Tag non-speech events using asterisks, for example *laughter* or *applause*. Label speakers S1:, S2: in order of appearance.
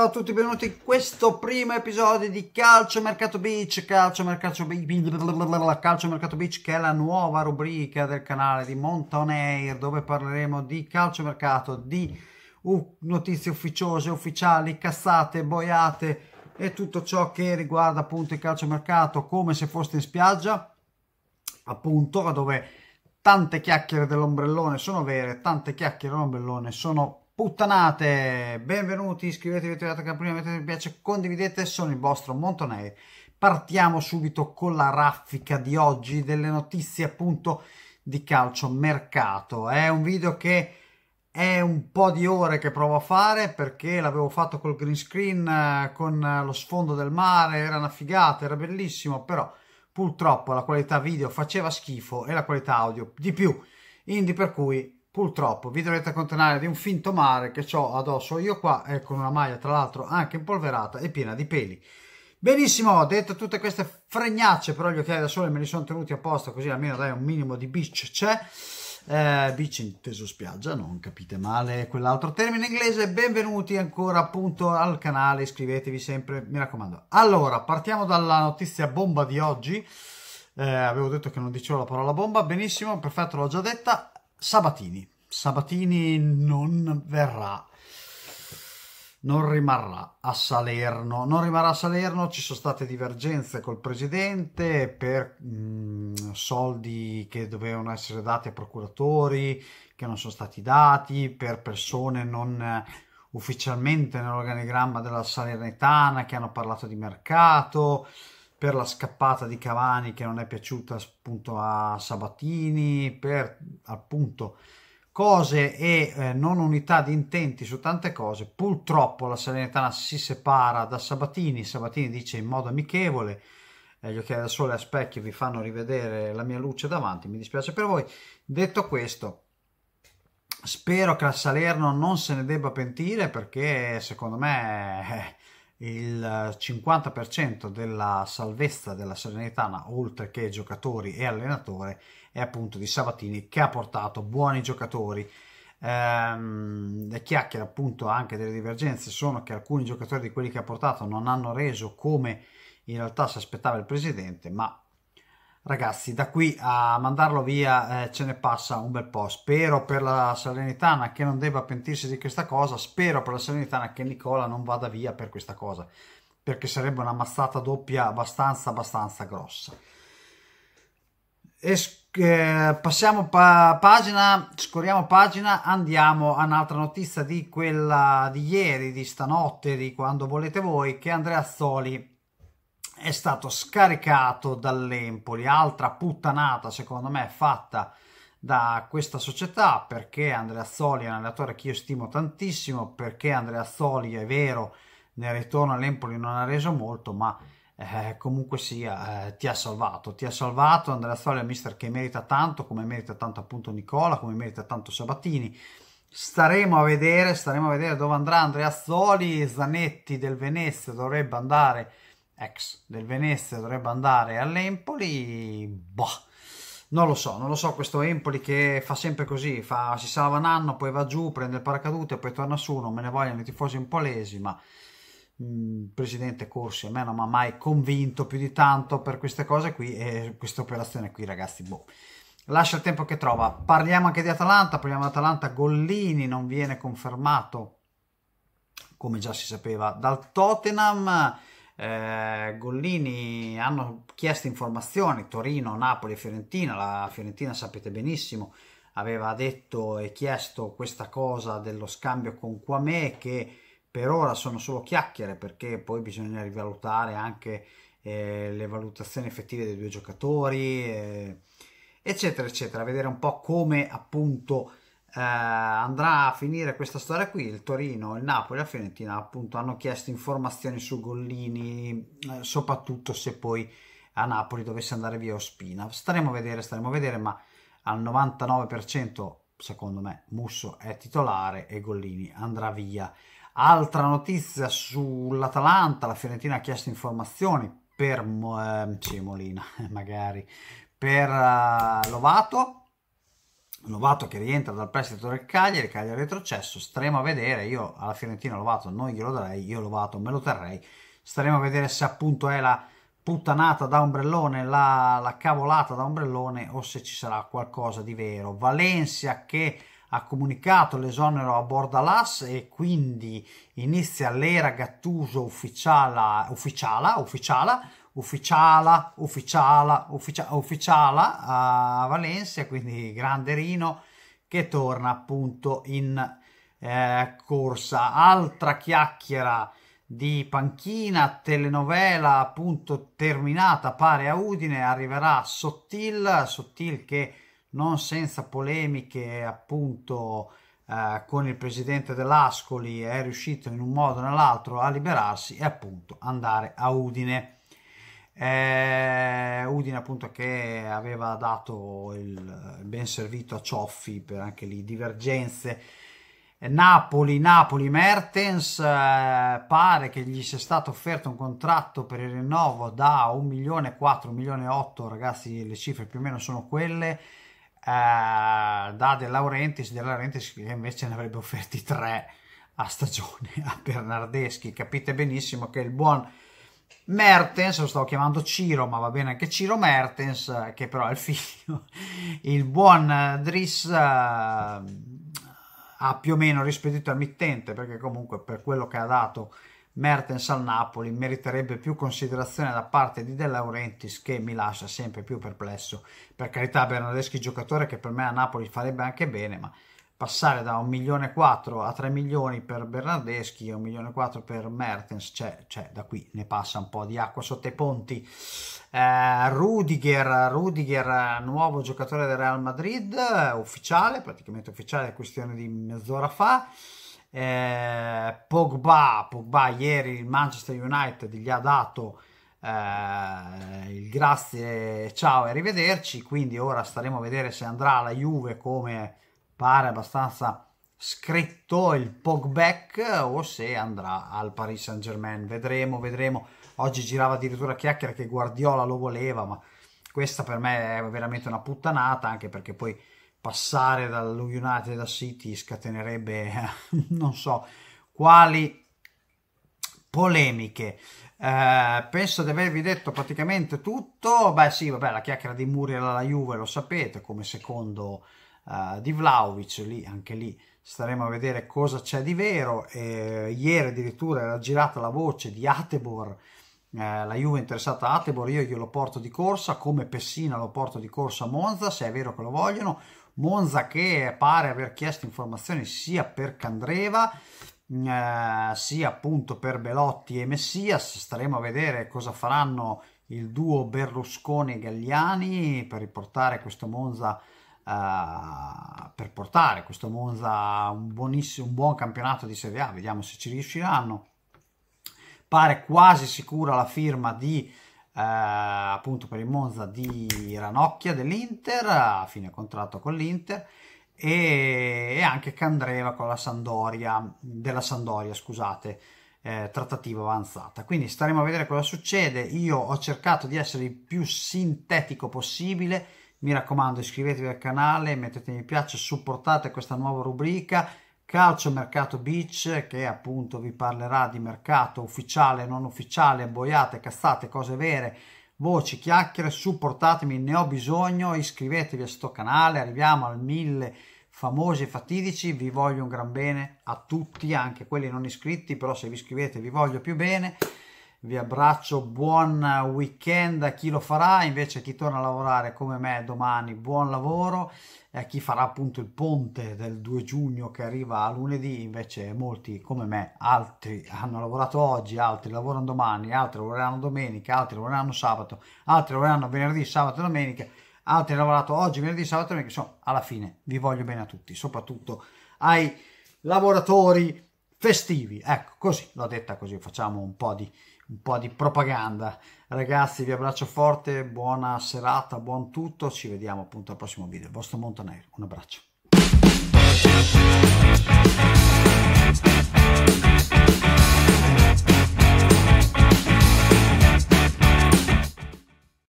S1: Ciao a tutti, benvenuti in questo primo episodio di Calcio Mercato Beach, Calcio Mercato Beach, Calcio Mercato Beach che è la nuova rubrica del canale di Montonair dove parleremo di calcio mercato, di notizie ufficiose, ufficiali, cassate, boiate e tutto ciò che riguarda appunto il calcio mercato come se foste in spiaggia, appunto dove tante chiacchiere dell'ombrellone sono vere, tante chiacchiere dell'ombrellone sono puttanate, benvenuti, iscrivetevi, attivate la campanella, mettete mi piace, condividete, sono il vostro Montonei. Partiamo subito con la raffica di oggi delle notizie appunto di calcio mercato. È un video che è un po' di ore che provo a fare perché l'avevo fatto col green screen eh, con eh, lo sfondo del mare, era una figata, era bellissimo, però purtroppo la qualità video faceva schifo e la qualità audio di più, quindi per cui purtroppo vi dovete accontentare di un finto mare che ho addosso io qua e con una maglia tra l'altro anche impolverata e piena di peli benissimo detto tutte queste fregnacce però gli occhiali da sole me li sono tenuti apposta così almeno dai un minimo di beach c'è eh, beach inteso spiaggia non capite male quell'altro termine inglese benvenuti ancora appunto al canale iscrivetevi sempre mi raccomando allora partiamo dalla notizia bomba di oggi eh, avevo detto che non dicevo la parola bomba benissimo perfetto l'ho già detta Sabatini. Sabatini non verrà, non rimarrà a Salerno. Non rimarrà a Salerno, ci sono state divergenze col presidente per mh, mm, soldi che dovevano essere dati a procuratori, che non sono stati dati, per persone non ufficialmente nell'organigramma della Salernitana che hanno parlato di mercato per la scappata di Cavani che non è piaciuta appunto a Sabatini, per appunto cose e eh, non unità di intenti su tante cose. Purtroppo la Salernitana si separa da Sabatini, Sabatini dice in modo amichevole, eh, gli occhiali da sole a specchio vi fanno rivedere la mia luce davanti, mi dispiace per voi. Detto questo, spero che la Salerno non se ne debba pentire perché secondo me... Eh, il 50% della salvezza della Salernitana, oltre che giocatori e allenatore, è appunto di Sabatini che ha portato buoni giocatori. Ehm, le chiacchiere appunto anche delle divergenze sono che alcuni giocatori di quelli che ha portato non hanno reso come in realtà si aspettava il presidente, ma Ragazzi, da qui a mandarlo via eh, ce ne passa un bel po'. Spero per la Salernitana che non debba pentirsi di questa cosa, spero per la Salernitana che Nicola non vada via per questa cosa, perché sarebbe una mazzata doppia abbastanza, abbastanza grossa. Es- eh, passiamo pa- pagina, scorriamo pagina, andiamo a un'altra notizia di quella di ieri, di stanotte, di quando volete voi, che Andrea Zoli è stato scaricato dall'Empoli, altra puttanata secondo me fatta da questa società perché Andrea Zoli è un allenatore che io stimo tantissimo, perché Andrea Zoli è vero, nel ritorno all'Empoli non ha reso molto, ma eh, comunque sia eh, ti ha salvato, ti ha salvato Andrea Zoli è un mister che merita tanto, come merita tanto appunto Nicola, come merita tanto Sabatini. Staremo a vedere, staremo a vedere dove andrà Andrea Zoli, Zanetti del Venezia dovrebbe andare ex del Venezia dovrebbe andare all'Empoli, boh, non lo so, non lo so questo Empoli che fa sempre così, fa, si salva un anno, poi va giù, prende il paracadute, poi torna su, non me ne vogliono i tifosi un po' lesi, ma mm, il presidente Corsi a me non mi ha mai convinto più di tanto per queste cose qui e questa operazione qui ragazzi, boh lascia il tempo che trova. Parliamo anche di Atalanta, parliamo di Atalanta, Gollini non viene confermato, come già si sapeva, dal Tottenham. Eh, Gollini hanno chiesto informazioni, Torino, Napoli, Fiorentina, la Fiorentina sapete benissimo aveva detto e chiesto questa cosa dello scambio con Quame che per ora sono solo chiacchiere perché poi bisogna rivalutare anche eh, le valutazioni effettive dei due giocatori eh, eccetera eccetera, vedere un po' come appunto eh, andrà a finire questa storia qui, il Torino, il Napoli, la Fiorentina appunto hanno chiesto informazioni su Gollini, eh, soprattutto se poi a Napoli dovesse andare via Ospina. Staremo a vedere, staremo a vedere, ma al 99% secondo me Musso è titolare e Gollini andrà via. Altra notizia sull'Atalanta, la Fiorentina ha chiesto informazioni per eh, sì, *laughs* magari per uh, Lovato Lovato che rientra dal prestito del Cagliari, Cagliari retrocesso, staremo a vedere, io alla Fiorentina Lovato non glielo darei, io Lovato me lo terrei, staremo a vedere se appunto è la puttanata da ombrellone, la, la cavolata da ombrellone o se ci sarà qualcosa di vero. Valencia che ha comunicato l'esonero a Bordalas e quindi inizia l'era Gattuso ufficiala, ufficiala, ufficiala ufficiala, ufficiala, ufficia, ufficiala a Valencia, quindi grande Rino che torna appunto in eh, corsa. Altra chiacchiera di panchina, telenovela appunto terminata pare a Udine, arriverà Sottil, Sottil che non senza polemiche appunto eh, con il presidente dell'Ascoli è riuscito in un modo o nell'altro a liberarsi e appunto andare a Udine. Eh, Udine appunto che aveva dato il ben servito a Cioffi per anche lì divergenze. Eh, Napoli, Napoli, Mertens, eh, pare che gli sia stato offerto un contratto per il rinnovo da 1 milione 4, 1 milione 8, ragazzi le cifre più o meno sono quelle, eh, da De Laurentiis, De Laurentiis che invece ne avrebbe offerti 3 a stagione a Bernardeschi, capite benissimo che il buon Mertens, lo stavo chiamando Ciro, ma va bene anche Ciro Mertens, eh, che però è il figlio, *laughs* il buon Driss eh, ha più o meno rispedito al mittente, perché comunque per quello che ha dato Mertens al Napoli meriterebbe più considerazione da parte di De Laurentiis che mi lascia sempre più perplesso. Per carità Bernardeschi giocatore che per me a Napoli farebbe anche bene, ma passare da 1 milione e 4 a 3 milioni per Bernardeschi e 1 milione e 4 per Mertens, cioè, cioè, da qui ne passa un po' di acqua sotto i ponti. Eh, Rudiger, Rudiger, nuovo giocatore del Real Madrid, ufficiale, praticamente ufficiale, questione di mezz'ora fa. Eh, Pogba, Pogba, ieri il Manchester United gli ha dato eh, il grazie, ciao e arrivederci, quindi ora staremo a vedere se andrà alla Juve come pare abbastanza scritto il pogback o se andrà al Paris Saint Germain. Vedremo, vedremo. Oggi girava addirittura chiacchiera che Guardiola lo voleva, ma questa per me è veramente una puttanata, anche perché poi passare dallo United da City scatenerebbe *laughs* non so quali polemiche. Eh, penso di avervi detto praticamente tutto. Beh, sì, vabbè, la chiacchiera di Muriel alla Juve lo sapete come secondo eh, di Vlaovic, lì, anche lì staremo a vedere cosa c'è di vero. Eh, ieri addirittura era girata la voce di Atebor, eh, la Juve interessata a Atebor, io glielo porto di corsa, come Pessina lo porto di corsa a Monza, se è vero che lo vogliono. Monza che pare aver chiesto informazioni sia per Candreva mm, eh, sia appunto per Belotti e Messias, staremo a vedere cosa faranno il duo Berlusconi-Gagliani per riportare questo Monza a uh, per portare questo Monza a un, un buon campionato di Serie A, vediamo se ci riusciranno. Pare quasi sicura la firma di eh, appunto per il Monza di Ranocchia dell'Inter a fine contratto con l'Inter e, e, anche Candreva con la Sandoria della Sandoria scusate eh, trattativa avanzata quindi staremo a vedere cosa succede io ho cercato di essere il più sintetico possibile mi raccomando iscrivetevi al canale, mettete mi piace, supportate questa nuova rubrica Calcio Mercato Beach che appunto vi parlerà di mercato ufficiale, non ufficiale, boiate, cazzate, cose vere, voci, chiacchiere, supportatemi, ne ho bisogno, iscrivetevi a questo canale, arriviamo al mille famosi e fatidici, vi voglio un gran bene a tutti, anche quelli non iscritti, però se vi iscrivete vi voglio più bene vi abbraccio, buon weekend a chi lo farà, invece a chi torna a lavorare come me domani, buon lavoro e a chi farà appunto il ponte del 2 giugno che arriva a lunedì, invece molti come me, altri hanno lavorato oggi, altri lavorano domani, altri lavoreranno domenica, altri lavoreranno sabato, altri lavoreranno venerdì, sabato e domenica, altri hanno lavorato oggi, venerdì, sabato e domenica, insomma alla fine vi voglio bene a tutti, soprattutto ai lavoratori festivi. Ecco, così, l'ho detta così, facciamo un po' di, un po' di propaganda. Ragazzi, vi abbraccio forte, buona serata, buon tutto, ci vediamo appunto al prossimo video. Il vostro Montaner, un abbraccio.